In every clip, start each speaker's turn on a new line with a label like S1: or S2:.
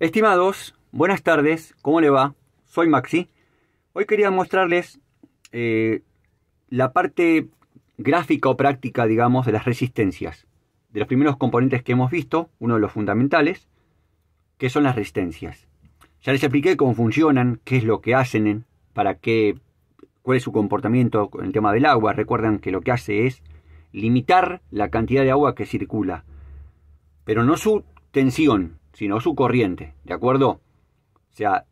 S1: Estimados, buenas tardes, ¿cómo le va? Soy Maxi. Hoy quería mostrarles eh, la parte gráfica o práctica, digamos, de las resistencias. De los primeros componentes que hemos visto, uno de los fundamentales, que son las resistencias. Ya les expliqué cómo funcionan, qué es lo que hacen, para qué, cuál es su comportamiento con el tema del agua. recuerdan que lo que hace es limitar la cantidad de agua que circula, pero no su tensión, sino su corriente, ¿de acuerdo? O sea,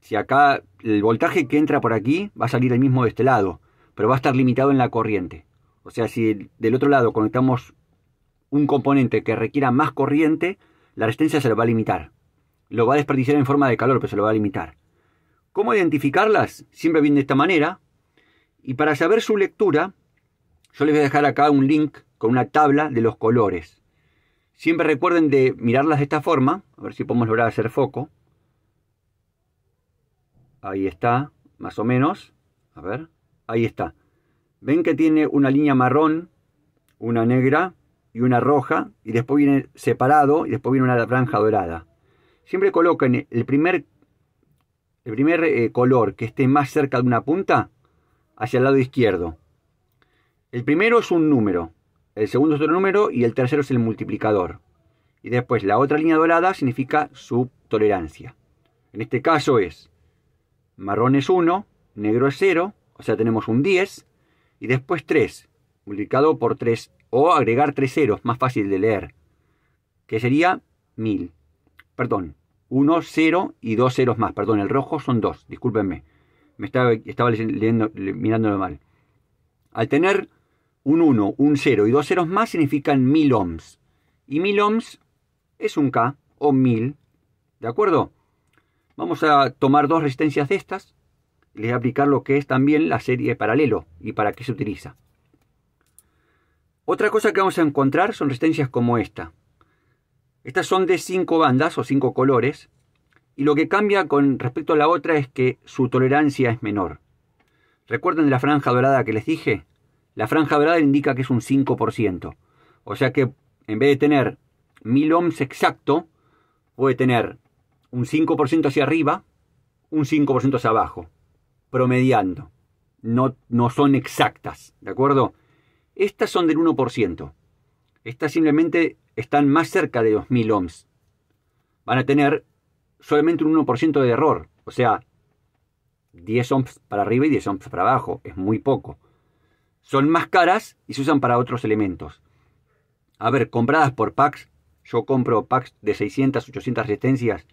S1: si acá el voltaje que entra por aquí va a salir el mismo de este lado, pero va a estar limitado en la corriente. O sea, si del otro lado conectamos un componente que requiera más corriente, la resistencia se lo va a limitar. Lo va a desperdiciar en forma de calor, pero se lo va a limitar. ¿Cómo identificarlas? Siempre bien de esta manera. Y para saber su lectura, yo les voy a dejar acá un link con una tabla de los colores. Siempre recuerden de mirarlas de esta forma, a ver si podemos lograr hacer foco. Ahí está, más o menos. A ver, ahí está. Ven que tiene una línea marrón, una negra y una roja, y después viene separado y después viene una franja dorada. Siempre coloquen el primer, el primer eh, color que esté más cerca de una punta hacia el lado izquierdo. El primero es un número, el segundo es otro número y el tercero es el multiplicador. Y después la otra línea dorada significa su tolerancia. En este caso es marrón es 1, negro es 0, o sea tenemos un 10, y después 3, multiplicado por 3, o agregar 3 ceros, más fácil de leer, que sería 1000. Perdón, 1, 0 y 2 ceros más, perdón, el rojo son 2, discúlpenme, me estaba, estaba mirándolo mal. Al tener un 1, un 0 y dos ceros más significan 1000 ohms. Y 1000 ohms es un K o 1000. ¿De acuerdo? Vamos a tomar dos resistencias de estas. Y les voy a aplicar lo que es también la serie paralelo y para qué se utiliza. Otra cosa que vamos a encontrar son resistencias como esta. Estas son de 5 bandas o 5 colores. Y lo que cambia con respecto a la otra es que su tolerancia es menor. ¿Recuerdan de la franja dorada que les dije? La franja verde indica que es un 5%. O sea que en vez de tener 1000 ohms exacto, puede tener un 5% hacia arriba, un 5% hacia abajo, promediando. No, no son exactas, ¿de acuerdo? Estas son del 1%. Estas simplemente están más cerca de los mil ohms. Van a tener solamente un 1% de error, o sea, 10 ohms para arriba y 10 ohms para abajo, es muy poco. Son más caras y se usan para otros elementos. A ver, compradas por packs, yo compro packs de 600, 800 resistencias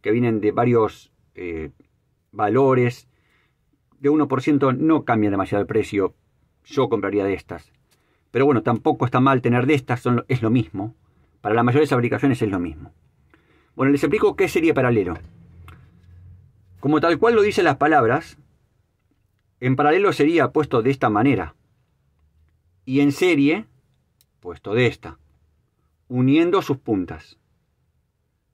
S1: que vienen de varios eh, valores. De 1% no cambia demasiado el precio. Yo compraría de estas. Pero bueno, tampoco está mal tener de estas, es lo mismo. Para las mayores aplicaciones es lo mismo. Bueno, les explico qué sería paralelo. Como tal cual lo dicen las palabras, en paralelo sería puesto de esta manera y en serie, puesto de esta, uniendo sus puntas.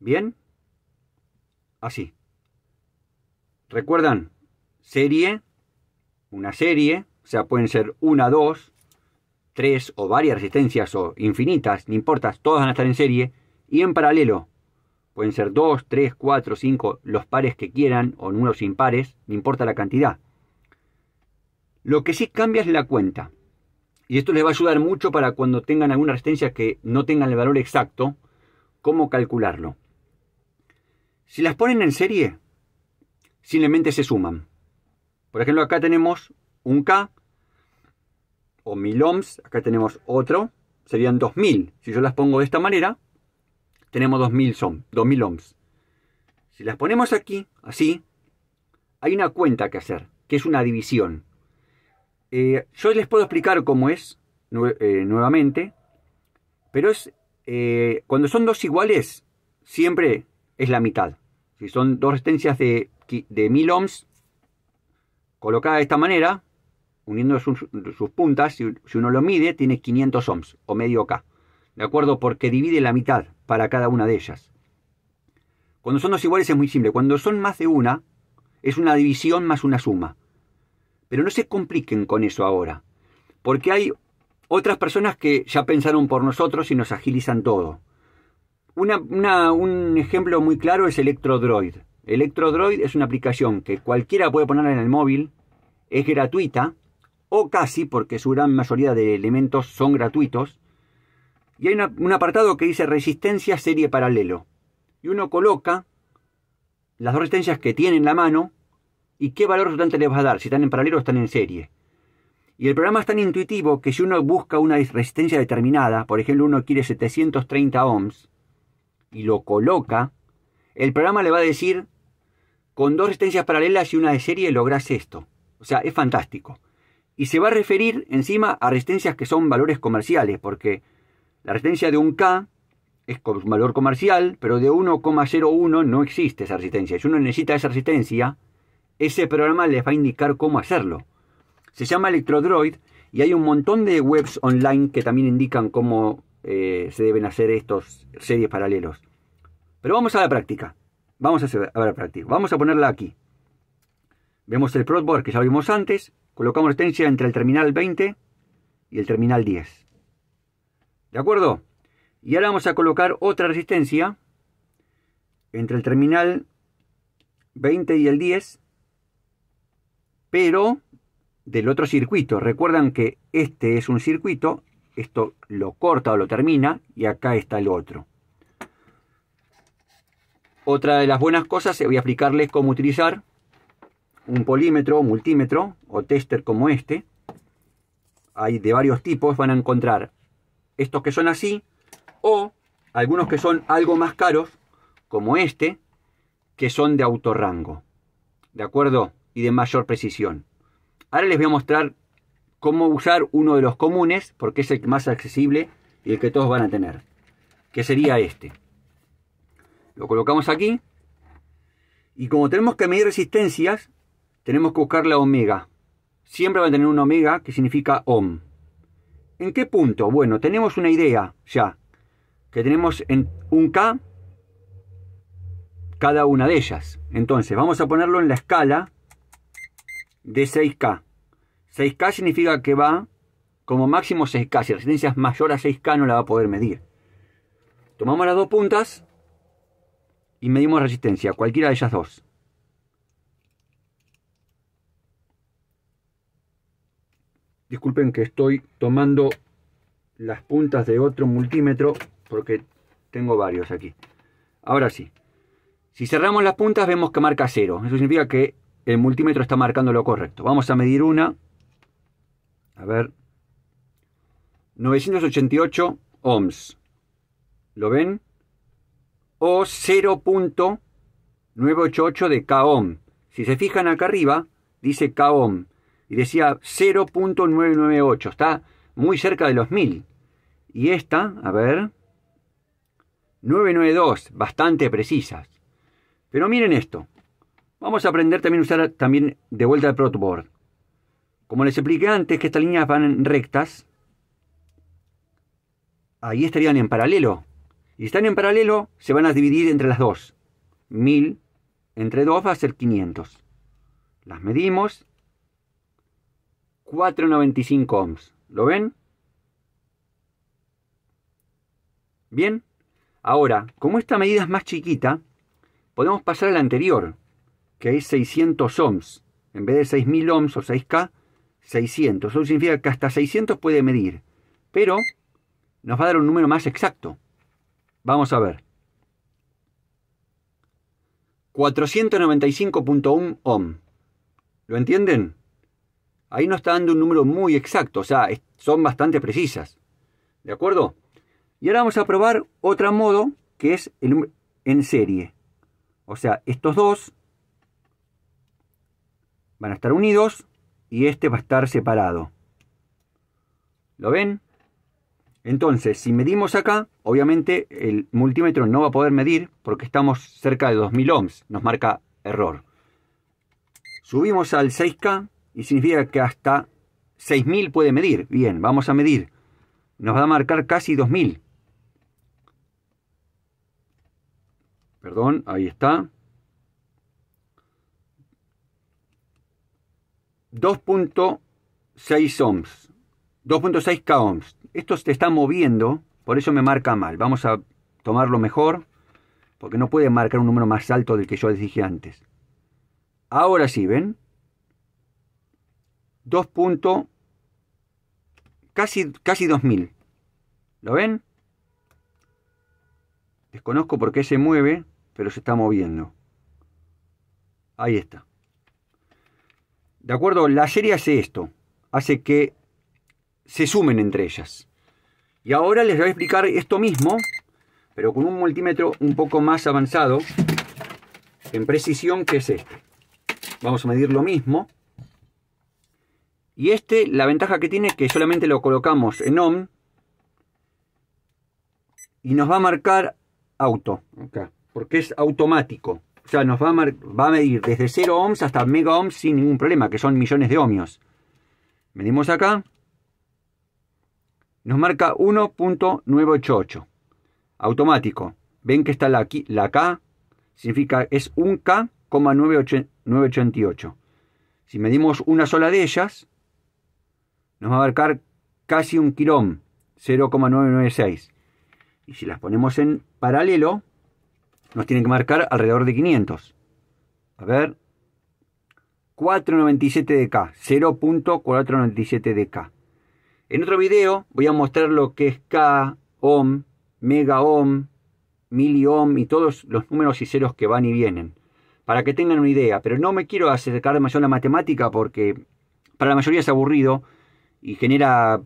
S1: ¿Bien? Así. Recuerdan, serie, una serie, o sea, pueden ser una, dos, tres o varias resistencias o infinitas, no importa, todas van a estar en serie y en paralelo. Pueden ser dos, tres, cuatro, cinco, los pares que quieran o números impares, no importa la cantidad. Lo que sí cambia es la cuenta. Y esto les va a ayudar mucho para cuando tengan alguna resistencia que no tengan el valor exacto, cómo calcularlo. Si las ponen en serie, simplemente se suman. Por ejemplo, acá tenemos un K o mil ohms, acá tenemos otro, serían 2000. Si yo las pongo de esta manera, tenemos 2000, son, 2000 ohms. Si las ponemos aquí, así, hay una cuenta que hacer, que es una división. Eh, yo les puedo explicar cómo es eh, nuevamente, pero es eh, cuando son dos iguales, siempre es la mitad. Si son dos resistencias de, de 1000 ohms colocadas de esta manera, uniendo sus, puntas, si, uno lo mide, tiene 500 ohms o medio K. ¿De acuerdo? Porque divide la mitad para cada una de ellas. Cuando son dos iguales es muy simple. Cuando son más de una, es una división más una suma. Pero no se compliquen con eso ahora, porque hay otras personas que ya pensaron por nosotros y nos agilizan todo. un ejemplo muy claro es Electrodroid. Electrodroid es una aplicación que cualquiera puede poner en el móvil, es gratuita, o casi, porque su gran mayoría de elementos son gratuitos. Y hay un apartado que dice resistencia serie paralelo. Y uno coloca las dos resistencias que tiene en la mano y qué valor resultante le vas a dar, si están en paralelo o están en serie. Y el programa es tan intuitivo que si uno busca una resistencia determinada, por ejemplo uno quiere 730 ohms, y lo coloca, el programa le va a decir, con dos resistencias paralelas y una de serie logras esto. O sea, es fantástico. Y se va a referir encima a resistencias que son valores comerciales, porque la resistencia de un K es un valor comercial, pero de 1,01 no existe esa resistencia. Si uno necesita esa resistencia, ese programa les va a indicar cómo hacerlo. Se llama Electrodroid y hay un montón de webs online que también indican cómo eh, se deben hacer estos series paralelos. Pero vamos a la práctica. Vamos a, hacer, práctica. Vamos a ponerla aquí. Vemos el protboard que ya vimos antes. Colocamos resistencia entre el terminal 20 y el terminal 10. ¿De acuerdo? Y ahora vamos a colocar otra resistencia entre el terminal 20 y el 10 pero del otro circuito. Recuerdan que este es un circuito, esto lo corta o lo termina y acá está el otro. Otra de las buenas cosas, eh, voy a explicarles cómo utilizar un polímetro, multímetro o tester como este. Hay de varios tipos, van a encontrar estos que son así o algunos que son algo más caros como este, que son de autorrango. ¿De acuerdo? y de mayor precisión. Ahora les voy a mostrar cómo usar uno de los comunes, porque es el más accesible y el que todos van a tener, que sería este. Lo colocamos aquí y como tenemos que medir resistencias, tenemos que buscar la omega. Siempre va a tener una omega que significa ohm. ¿En qué punto? Bueno, tenemos una idea ya, que tenemos en un K cada una de ellas. Entonces, vamos a ponerlo en la escala de 6K. 6K significa que va como máximo 6K. Si la resistencia es mayor a 6K no la va a poder medir. Tomamos las dos puntas y medimos resistencia, cualquiera de ellas dos. Disculpen que estoy tomando las puntas de otro multímetro porque tengo varios aquí. Ahora sí. Si cerramos las puntas vemos que marca cero, Eso significa que el multímetro está marcando lo correcto. Vamos a medir una. A ver. 988 ohms. ¿Lo ven? O 0.988 de k Si se fijan acá arriba, dice k Y decía 0.998. Está muy cerca de los 1000. Y esta, a ver. 992, bastante precisas. Pero miren esto. Vamos a aprender también a usar también de vuelta el protoboard. Como les expliqué antes que estas líneas van rectas, ahí estarían en paralelo. Y están en paralelo, se van a dividir entre las dos. 1000 entre 2 va a ser 500. Las medimos. 4,95 ohms. ¿Lo ven? Bien. Ahora, como esta medida es más chiquita, podemos pasar a la anterior, que es 600 ohms. En vez de 6.000 ohms o 6K, 600. Eso significa que hasta 600 puede medir, pero nos va a dar un número más exacto. Vamos a ver. 495.1 ohm. ¿Lo entienden? Ahí nos está dando un número muy exacto, o sea, son bastante precisas. ¿De acuerdo? Y ahora vamos a probar otro modo que es el, en serie. O sea, estos dos van a estar unidos y este va a estar separado. ¿Lo ven? Entonces, si medimos acá, obviamente el multímetro no va a poder medir porque estamos cerca de 2000 ohms, nos marca error. Subimos al 6K y significa que hasta 6000 puede medir. Bien, vamos a medir. Nos va a marcar casi 2000. Perdón, ahí está. 2.6 ohms, 2.6 k ohms. Esto se está moviendo, por eso me marca mal. Vamos a tomarlo mejor, porque no puede marcar un número más alto del que yo les dije antes. Ahora sí, ¿ven? 2. Casi, casi 2000. ¿Lo ven? Desconozco por qué se mueve, pero se está moviendo. Ahí está. ¿De acuerdo? La serie hace esto, hace que se sumen entre ellas. Y ahora les voy a explicar esto mismo, pero con un multímetro un poco más avanzado en precisión, que es este. Vamos a medir lo mismo. Y este, la ventaja que tiene es que solamente lo colocamos en ohm y nos va a marcar auto, porque es automático. O sea, nos va a, va a medir desde 0 ohms hasta mega ohms sin ningún problema, que son millones de ohmios. Medimos acá. Nos marca 1.988. Automático. Ven que está la, la K. Significa es un K, Si medimos una sola de ellas, nos va a marcar casi un ohm. 0,996. Y si las ponemos en paralelo, nos tienen que marcar alrededor de 500. A ver, 4.97 de K, 0.497 de K. En otro video voy a mostrar lo que es K, ohm, mega ohm, miliohm y todos los números y ceros que van y vienen. Para que tengan una idea, pero no me quiero acercar demasiado a la matemática porque para la mayoría es aburrido y genera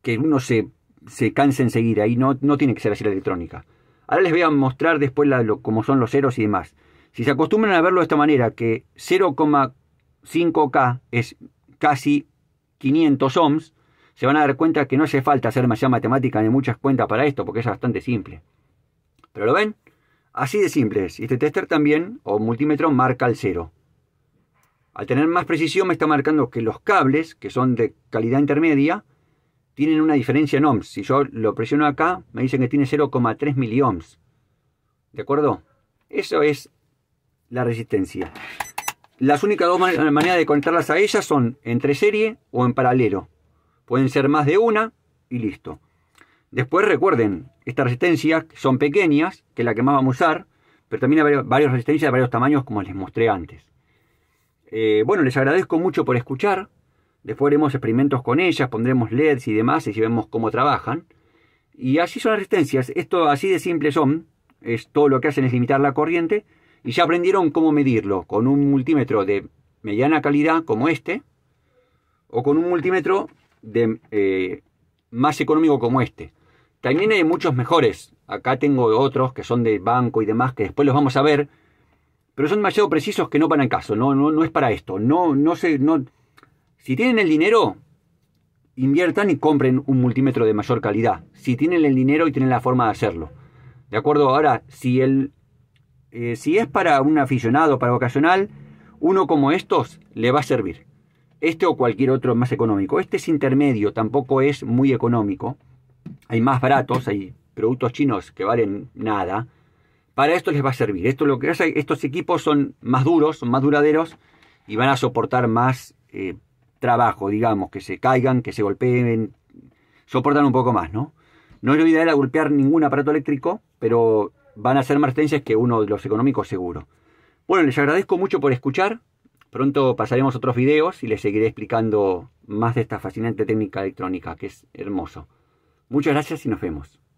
S1: que uno se, se canse enseguida y no, no tiene que ser así la electrónica. Ahora les voy a mostrar después cómo son los ceros y demás. Si se acostumbran a verlo de esta manera, que 0,5K es casi 500 ohms, se van a dar cuenta que no hace falta hacer demasiada matemática ni muchas cuentas para esto, porque es bastante simple. ¿Pero lo ven? Así de simple es. Este tester también, o multímetro, marca el cero. Al tener más precisión me está marcando que los cables, que son de calidad intermedia, tienen una diferencia en ohms. Si yo lo presiono acá, me dicen que tiene 0,3 miliohms. ¿De acuerdo? Eso es la resistencia. Las únicas dos maneras de conectarlas a ellas son entre serie o en paralelo. Pueden ser más de una y listo. Después recuerden, estas resistencias son pequeñas, que es la que más vamos a usar, pero también hay varias resistencias de varios tamaños como les mostré antes. Eh, bueno, les agradezco mucho por escuchar. Después haremos experimentos con ellas, pondremos LEDs y demás y vemos cómo trabajan. Y así son las resistencias. Esto así de simple son. Es, todo lo que hacen es limitar la corriente. Y ya aprendieron cómo medirlo con un multímetro de mediana calidad como este. O con un multímetro de, eh, más económico como este. También hay muchos mejores. Acá tengo otros que son de banco y demás que después los vamos a ver. Pero son demasiado precisos que no van al caso. No, no, no es para esto. No, no, se, no, si tienen el dinero, inviertan y compren un multímetro de mayor calidad. Si tienen el dinero y tienen la forma de hacerlo. ¿De acuerdo? Ahora, si, eh, si es para un aficionado, para ocasional, uno como estos le va a servir. Este o cualquier otro más económico. Este es intermedio, tampoco es muy económico. Hay más baratos, hay productos chinos que valen nada. Para esto les va a servir. Esto lo que estos equipos son más duros, son más duraderos y van a soportar más eh, trabajo, digamos, que se caigan, que se golpeen, soportan un poco más, ¿no? No es lo ideal golpear ningún aparato eléctrico, pero van a ser más tensas que uno de los económicos seguro. Bueno, les agradezco mucho por escuchar. Pronto pasaremos otros videos y les seguiré explicando más de esta fascinante técnica electrónica, que es hermoso. Muchas gracias y nos vemos.